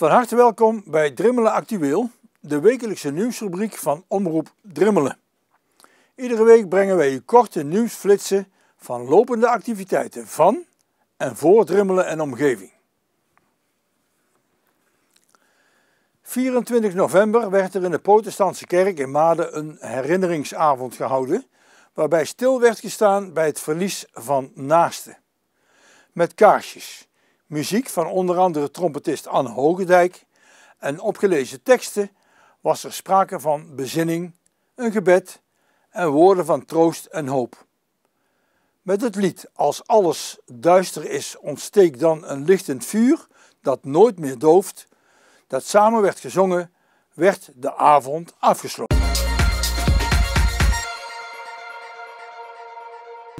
Van harte welkom bij Drimmelen Actueel, de wekelijkse nieuwsrubriek van Omroep Drimmelen. Iedere week brengen wij u korte nieuwsflitsen van lopende activiteiten van en voor Drimmelen en omgeving. 24 november werd er in de protestantse kerk in Maden een herinneringsavond gehouden, waarbij stil werd gestaan bij het verlies van naasten. Met kaarsjes. Muziek van onder andere trompetist Anne Hogendijk en opgelezen teksten was er sprake van bezinning, een gebed en woorden van troost en hoop. Met het lied Als alles duister is, ontsteek dan een lichtend vuur dat nooit meer dooft, dat samen werd gezongen, werd de avond afgesloten.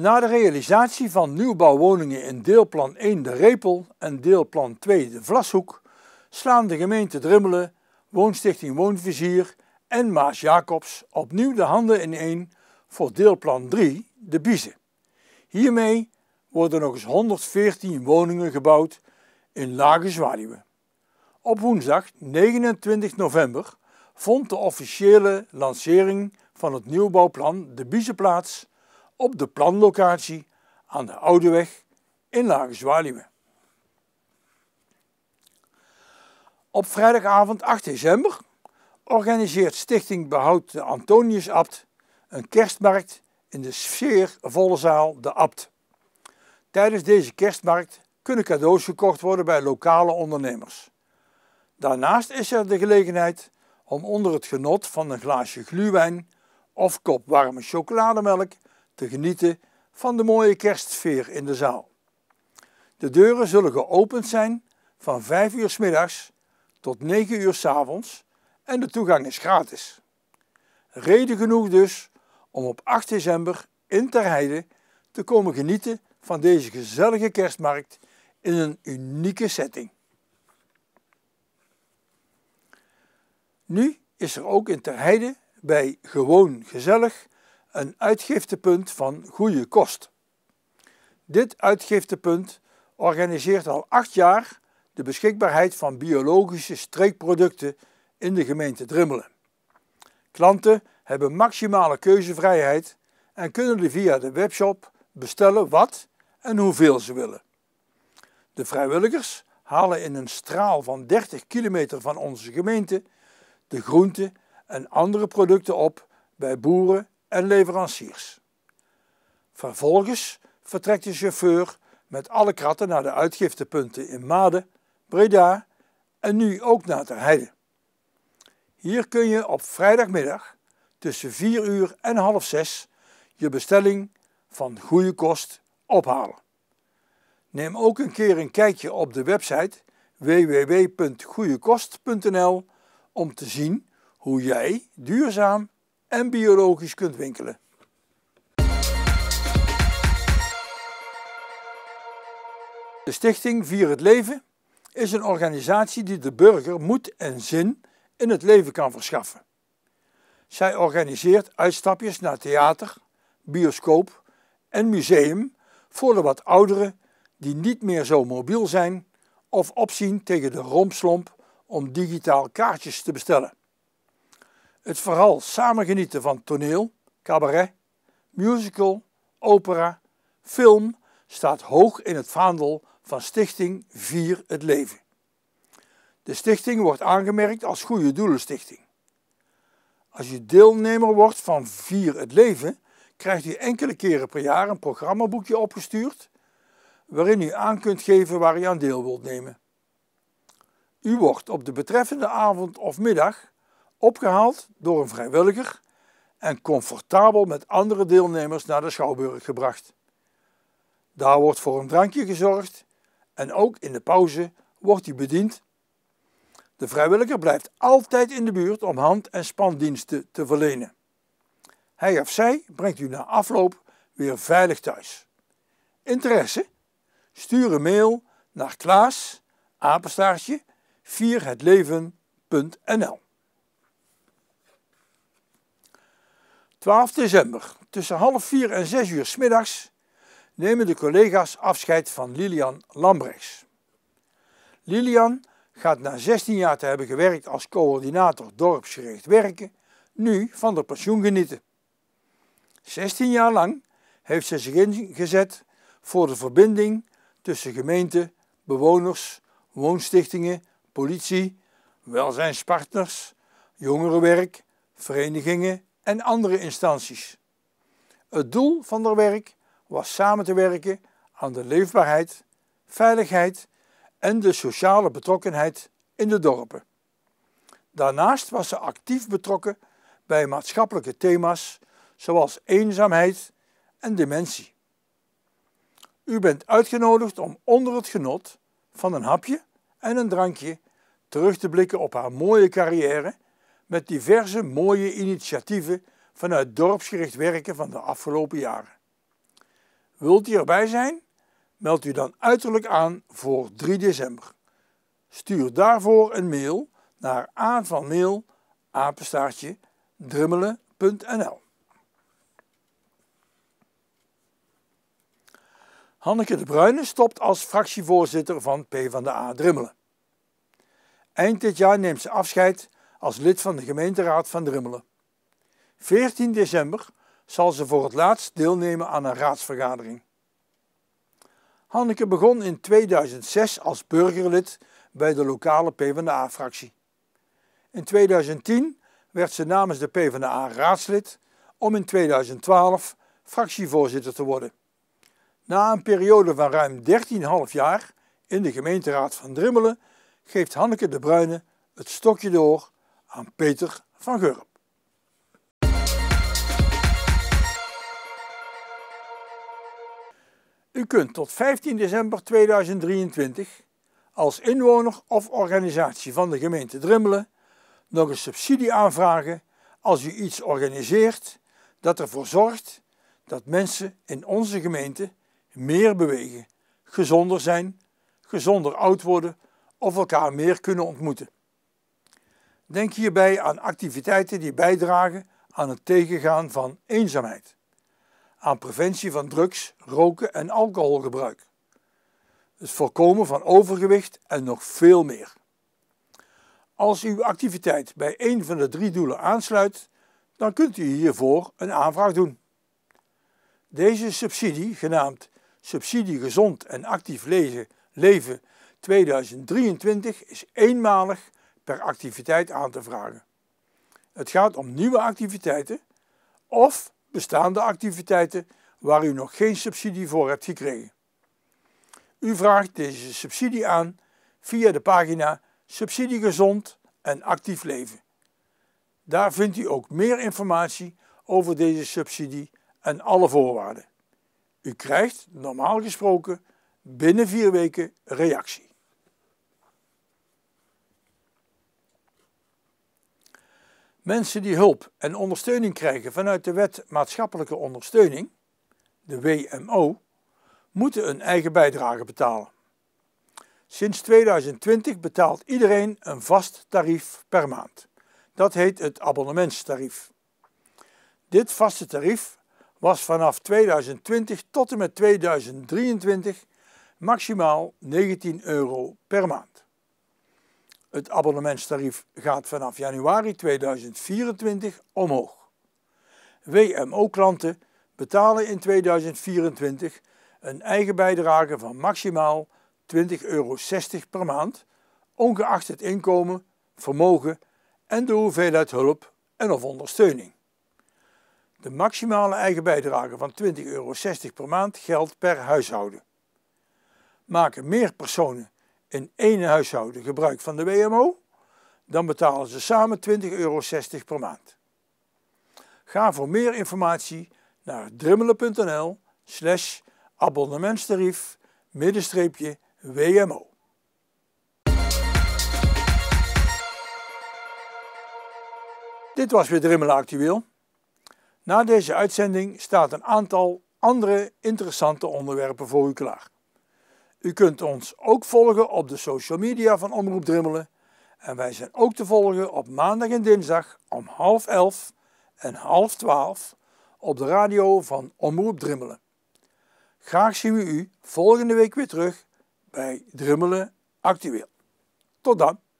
Na de realisatie van nieuwbouwwoningen in deelplan 1 de Repel en deelplan 2 de Vlashoek slaan de gemeente Drimmelen, Woonstichting Woonvizier en Maas Jacobs opnieuw de handen in ineen voor deelplan 3 de Biezen. Hiermee worden nog eens 114 woningen gebouwd in Lage Zwaluwen. Op woensdag 29 november vond de officiële lancering van het nieuwbouwplan de Biezen plaats op de planlocatie aan de Oude Weg in Lage Zwaluwe. Op vrijdagavond 8 december organiseert Stichting Behoud de Antoniusabd een kerstmarkt in de sfeer volle zaal De Abt. Tijdens deze kerstmarkt kunnen cadeaus gekocht worden bij lokale ondernemers. Daarnaast is er de gelegenheid om onder het genot van een glaasje gluwijn of kop warme chocolademelk te genieten van de mooie kerstsfeer in de zaal. De deuren zullen geopend zijn van 5 uur s middags tot 9 uur s avonds en de toegang is gratis. Reden genoeg dus om op 8 december in Terheide te komen genieten van deze gezellige kerstmarkt in een unieke setting. Nu is er ook in Terheide bij Gewoon Gezellig een uitgiftepunt van goede kost. Dit uitgiftepunt organiseert al acht jaar de beschikbaarheid van biologische streekproducten in de gemeente Drimmelen. Klanten hebben maximale keuzevrijheid en kunnen via de webshop bestellen wat en hoeveel ze willen. De vrijwilligers halen in een straal van 30 kilometer van onze gemeente de groenten en andere producten op bij boeren en leveranciers. Vervolgens vertrekt de chauffeur met alle kratten naar de uitgiftepunten in Maden, Breda en nu ook naar Ter Heide. Hier kun je op vrijdagmiddag tussen 4 uur en half 6 je bestelling van goede kost ophalen. Neem ook een keer een kijkje op de website www.goedekost.nl om te zien hoe jij duurzaam en biologisch kunt winkelen. De stichting Vier het Leven is een organisatie die de burger moed en zin in het leven kan verschaffen. Zij organiseert uitstapjes naar theater, bioscoop en museum voor de wat ouderen die niet meer zo mobiel zijn of opzien tegen de rompslomp om digitaal kaartjes te bestellen het vooral samen genieten van toneel, cabaret, musical, opera, film staat hoog in het vaandel van Stichting Vier het Leven. De stichting wordt aangemerkt als Goede Doelenstichting. Als je deelnemer wordt van Vier het Leven, krijgt u enkele keren per jaar een programmaboekje opgestuurd waarin u aan kunt geven waar u aan deel wilt nemen. U wordt op de betreffende avond of middag opgehaald door een vrijwilliger en comfortabel met andere deelnemers naar de schouwburg gebracht. Daar wordt voor een drankje gezorgd en ook in de pauze wordt hij bediend. De vrijwilliger blijft altijd in de buurt om hand- en spandiensten te verlenen. Hij of zij brengt u na afloop weer veilig thuis. Interesse? Stuur een mail naar klaas apenstaartje 4hetleven.nl 12 december, tussen half vier en zes uur smiddags, nemen de collega's afscheid van Lilian Lambrechts. Lilian gaat na 16 jaar te hebben gewerkt als coördinator dorpsgericht werken, nu van de pensioen genieten. 16 jaar lang heeft ze zich ingezet voor de verbinding tussen gemeente, bewoners, woonstichtingen, politie, welzijnspartners, jongerenwerk, verenigingen en andere instanties. Het doel van haar werk was samen te werken aan de leefbaarheid, veiligheid en de sociale betrokkenheid in de dorpen. Daarnaast was ze actief betrokken bij maatschappelijke thema's zoals eenzaamheid en dementie. U bent uitgenodigd om onder het genot van een hapje en een drankje terug te blikken op haar mooie carrière met diverse mooie initiatieven vanuit dorpsgericht werken van de afgelopen jaren. Wilt u erbij zijn? Meld u dan uiterlijk aan voor 3 december. Stuur daarvoor een mail naar aanvanmail apenstaartje drimmelen.nl Hanneke de Bruyne stopt als fractievoorzitter van PvdA Drimmelen. Eind dit jaar neemt ze afscheid als lid van de gemeenteraad van Drummelen. 14 december zal ze voor het laatst deelnemen aan een raadsvergadering. Hanneke begon in 2006 als burgerlid bij de lokale PvdA-fractie. In 2010 werd ze namens de PvdA raadslid om in 2012 fractievoorzitter te worden. Na een periode van ruim 13,5 jaar in de gemeenteraad van Drimmelen geeft Hanneke de Bruyne het stokje door aan Peter van Gurp. U kunt tot 15 december 2023 als inwoner of organisatie van de gemeente Drimmelen nog een subsidie aanvragen als u iets organiseert dat ervoor zorgt dat mensen in onze gemeente meer bewegen, gezonder zijn, gezonder oud worden of elkaar meer kunnen ontmoeten. Denk hierbij aan activiteiten die bijdragen aan het tegengaan van eenzaamheid, aan preventie van drugs, roken en alcoholgebruik, het voorkomen van overgewicht en nog veel meer. Als uw activiteit bij een van de drie doelen aansluit, dan kunt u hiervoor een aanvraag doen. Deze subsidie, genaamd Subsidie Gezond en Actief Leven 2023, is eenmalig activiteit aan te vragen. Het gaat om nieuwe activiteiten of bestaande activiteiten waar u nog geen subsidie voor hebt gekregen. U vraagt deze subsidie aan via de pagina Subsidie Gezond en Actief Leven. Daar vindt u ook meer informatie over deze subsidie en alle voorwaarden. U krijgt normaal gesproken binnen vier weken reactie. Mensen die hulp en ondersteuning krijgen vanuit de Wet Maatschappelijke Ondersteuning, de WMO, moeten een eigen bijdrage betalen. Sinds 2020 betaalt iedereen een vast tarief per maand. Dat heet het abonnementstarief. Dit vaste tarief was vanaf 2020 tot en met 2023 maximaal 19 euro per maand. Het abonnementstarief gaat vanaf januari 2024 omhoog. WMO-klanten betalen in 2024 een eigen bijdrage van maximaal 20,60 euro per maand, ongeacht het inkomen, vermogen en de hoeveelheid hulp en of ondersteuning. De maximale eigen bijdrage van 20,60 euro per maand geldt per huishouden. Maken meer personen in één huishouden gebruik van de WMO, dan betalen ze samen 20,60 euro per maand. Ga voor meer informatie naar drimmelen.nl slash abonnementstarief middenstreepje WMO. Dit was weer Drimmelen Actueel. Na deze uitzending staat een aantal andere interessante onderwerpen voor u klaar. U kunt ons ook volgen op de social media van Omroep Drimmelen. En wij zijn ook te volgen op maandag en dinsdag om half elf en half twaalf op de radio van Omroep Drimmelen. Graag zien we u volgende week weer terug bij Drimmelen Actueel. Tot dan!